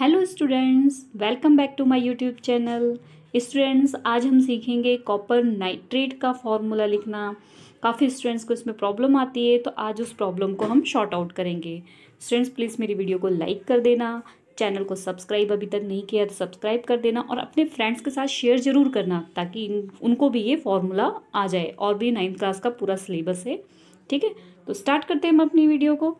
hello students welcome back to my YouTube channel students आज हम सीखेंगे कॉपर नाइट्रेट का फॉर्मूला लिखना काफ़ी स्टूडेंट्स को इसमें प्रॉब्लम आती है तो आज उस प्रॉब्लम को हम शॉर्ट आउट करेंगे स्टूडेंट्स प्लीज़ मेरी वीडियो को लाइक कर देना चैनल को सब्सक्राइब अभी तक नहीं किया तो सब्सक्राइब कर देना और अपने फ्रेंड्स के साथ शेयर ज़रूर करना ताकि उनको भी ये फॉर्मूला आ जाए और भी नाइन्थ क्लास का पूरा सिलेबस है ठीक है तो स्टार्ट करते हैं हम अपनी वीडियो को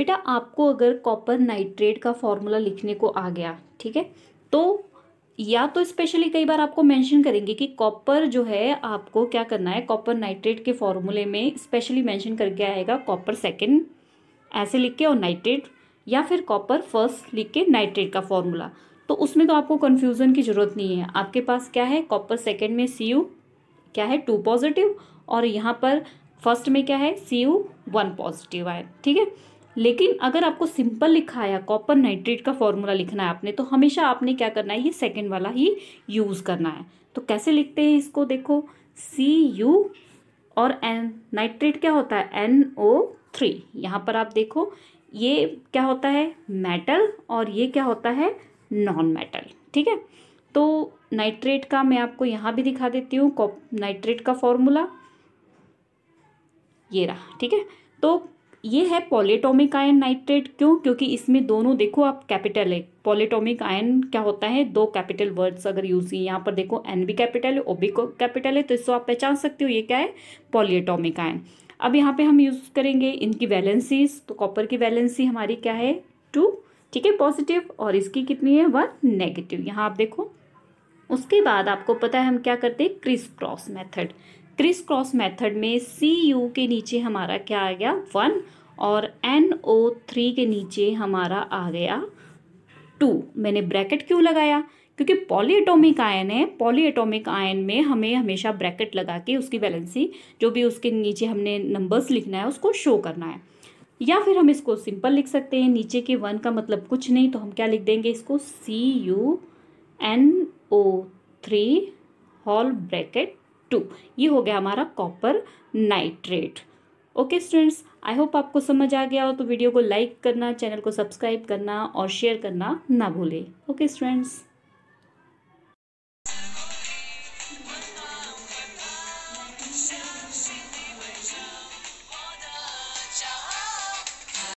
बेटा आपको अगर कॉपर नाइट्रेट का फॉर्मूला लिखने को आ गया ठीक है तो या तो स्पेशली कई बार आपको मेंशन करेंगे कि कॉपर जो है आपको क्या करना है कॉपर नाइट्रेट के फॉर्मूले में स्पेशली मेंशन करके आएगा कॉपर सेकेंड ऐसे लिख के और नाइट्रेट या फिर कॉपर फर्स्ट लिख के नाइट्रेट का फॉर्मूला तो उसमें तो आपको कन्फ्यूज़न की ज़रूरत नहीं है आपके पास क्या है कॉपर सेकेंड में सी क्या है टू पॉजिटिव और यहाँ पर फर्स्ट में क्या है सी यू वन पॉजिटिव आए ठीक है लेकिन अगर आपको सिंपल लिखा है कॉपर नाइट्रेट का फॉर्मूला लिखना है आपने तो हमेशा आपने क्या करना है ये सेकेंड वाला ही यूज़ करना है तो कैसे लिखते हैं इसको देखो सी यू और एन नाइट्रेट क्या होता है एन ओ थ्री यहाँ पर आप देखो ये क्या होता है मेटल और ये क्या होता है नॉन मेटल ठीक है तो नाइट्रेट का मैं आपको यहाँ भी दिखा देती हूँ नाइट्रेट का फॉर्मूला ये रहा ठीक है तो ये है पॉलीटोमिक आयन नाइट्रेट क्यों क्योंकि इसमें दोनों देखो आप कैपिटल है पॉलीटोमिक आयन क्या होता है दो कैपिटल वर्ड्स अगर यूज किए यहाँ पर देखो एन भी कैपिटल है ओ भी कैपिटल है तो इसको आप पहचान सकते हो ये क्या है पॉलीटोमिक आयन अब यहाँ पे हम यूज़ करेंगे इनकी वैलेंसीज तो कॉपर की वैलेंसी हमारी क्या है टू ठीक है पॉजिटिव और इसकी कितनी है वन नेगेटिव यहाँ आप देखो उसके बाद आपको पता है हम क्या करते हैं criss cross method criss cross method में सी यू के नीचे हमारा क्या आ गया वन और एन ओ थ्री के नीचे हमारा आ गया टू मैंने ब्रैकेट क्यों लगाया क्योंकि पॉलीएटोमिक आयन है पॉलीएटोमिक आयन में हमें हमेशा ब्रैकेट लगा के उसकी वैलेंसी जो भी उसके नीचे हमने नंबर्स लिखना है उसको शो करना है या फिर हम इसको सिंपल लिख सकते हैं नीचे के वन का मतलब कुछ नहीं तो हम क्या लिख देंगे इसको C U N O three whole bracket two ये हो गया हमारा copper nitrate okay students I hope आपको समझ आ गया हो तो वीडियो को लाइक करना चैनल को सब्सक्राइब करना और शेयर करना ना भूलें ओके स्टूडेंट्स